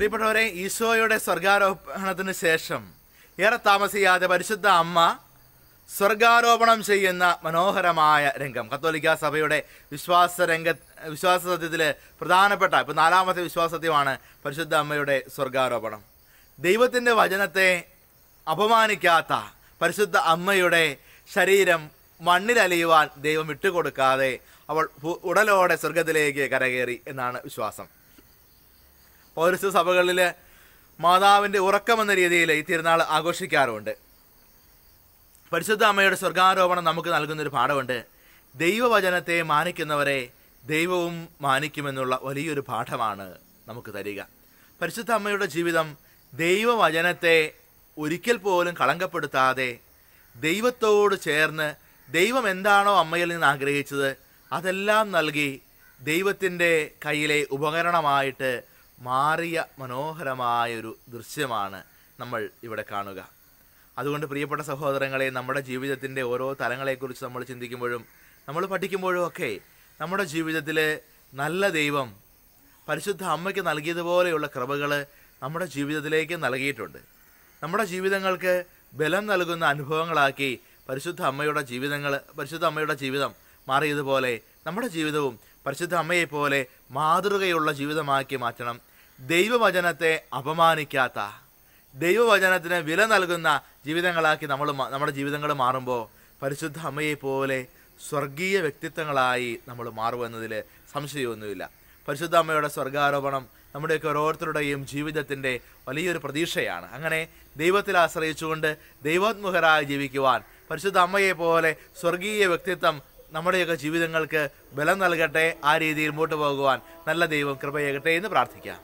പ്രിയപ്പെട്ടവരെ ഈശോയുടെ സ്വർഗാരോപണത്തിന് ശേഷം ഏറെ താമസിയാതെ പരിശുദ്ധ അമ്മ സ്വർഗാരോപണം ചെയ്യുന്ന മനോഹരമായ രംഗം കത്തോലിക്ക സഭയുടെ വിശ്വാസ രംഗ വിശ്വാസ സത്യത്തിലെ പ്രധാനപ്പെട്ട ഇപ്പോൾ നാലാമത്തെ വിശ്വാസത്യമാണ് പരിശുദ്ധ അമ്മയുടെ സ്വർഗാരോപണം ദൈവത്തിൻ്റെ വചനത്തെ അപമാനിക്കാത്ത പരിശുദ്ധ അമ്മയുടെ ശരീരം മണ്ണിലലിയുവാൻ ദൈവം ഇട്ടുകൊടുക്കാതെ അവൾ ഉടലോടെ സ്വർഗത്തിലേക്ക് കരകയറി എന്നാണ് വിശ്വാസം പൗരസ്ത്യ സഭകളിൽ മാതാവിൻ്റെ ഉറക്കമെന്ന രീതിയിൽ ഈ തിരുനാൾ ആഘോഷിക്കാറുമുണ്ട് പരിശുദ്ധ അമ്മയുടെ സ്വർഗാരോപണം നമുക്ക് നൽകുന്നൊരു പാഠമുണ്ട് ദൈവവചനത്തെ മാനിക്കുന്നവരെ ദൈവവും മാനിക്കുമെന്നുള്ള വലിയൊരു പാഠമാണ് നമുക്ക് തരിക പരിശുദ്ധ അമ്മയുടെ ജീവിതം ദൈവവചനത്തെ ഒരിക്കൽ പോലും കളങ്കപ്പെടുത്താതെ ദൈവത്തോട് ചേർന്ന് ദൈവം എന്താണോ അമ്മയിൽ നിന്ന് ആഗ്രഹിച്ചത് അതെല്ലാം നൽകി ദൈവത്തിൻ്റെ കയ്യിലെ ഉപകരണമായിട്ട് മാറിയ മനോഹരമായൊരു ദൃശ്യമാണ് നമ്മൾ ഇവിടെ കാണുക അതുകൊണ്ട് പ്രിയപ്പെട്ട സഹോദരങ്ങളെ നമ്മുടെ ജീവിതത്തിൻ്റെ ഓരോ തലങ്ങളെക്കുറിച്ച് നമ്മൾ ചിന്തിക്കുമ്പോഴും നമ്മൾ പഠിക്കുമ്പോഴും ഒക്കെ നമ്മുടെ ജീവിതത്തിൽ നല്ല ദൈവം പരിശുദ്ധ അമ്മയ്ക്ക് നൽകിയതുപോലെയുള്ള കൃപകൾ നമ്മുടെ ജീവിതത്തിലേക്ക് നൽകിയിട്ടുണ്ട് നമ്മുടെ ജീവിതങ്ങൾക്ക് ബലം നൽകുന്ന അനുഭവങ്ങളാക്കി പരിശുദ്ധ അമ്മയുടെ ജീവിതങ്ങൾ പരിശുദ്ധ അമ്മയുടെ ജീവിതം മാറിയതുപോലെ നമ്മുടെ ജീവിതവും പരിശുദ്ധ അമ്മയെപ്പോലെ മാതൃകയുള്ള ജീവിതമാക്കി മാറ്റണം ദൈവവചനത്തെ അപമാനിക്കാത്ത ദൈവവചനത്തിന് വില നൽകുന്ന ജീവിതങ്ങളാക്കി നമ്മൾ നമ്മുടെ ജീവിതങ്ങൾ മാറുമ്പോൾ പരിശുദ്ധ അമ്മയെ പോലെ സ്വർഗീയ വ്യക്തിത്വങ്ങളായി നമ്മൾ മാറുമെന്നതിൽ സംശയമൊന്നുമില്ല പരിശുദ്ധ അമ്മയുടെ സ്വർഗാരോപണം നമ്മുടെയൊക്കെ ഓരോരുത്തരുടെയും ജീവിതത്തിൻ്റെ വലിയൊരു പ്രതീക്ഷയാണ് അങ്ങനെ ദൈവത്തിൽ ആശ്രയിച്ചുകൊണ്ട് ദൈവോത്മുഖരായി ജീവിക്കുവാൻ പരിശുദ്ധ അമ്മയെ പോലെ സ്വർഗീയ വ്യക്തിത്വം നമ്മുടെയൊക്കെ ജീവിതങ്ങൾക്ക് ബലം നൽകട്ടെ ആ രീതിയിൽ മുമ്പോട്ട് പോകുവാൻ നല്ല ദൈവം കൃപയേകട്ടെ എന്ന് പ്രാർത്ഥിക്കാം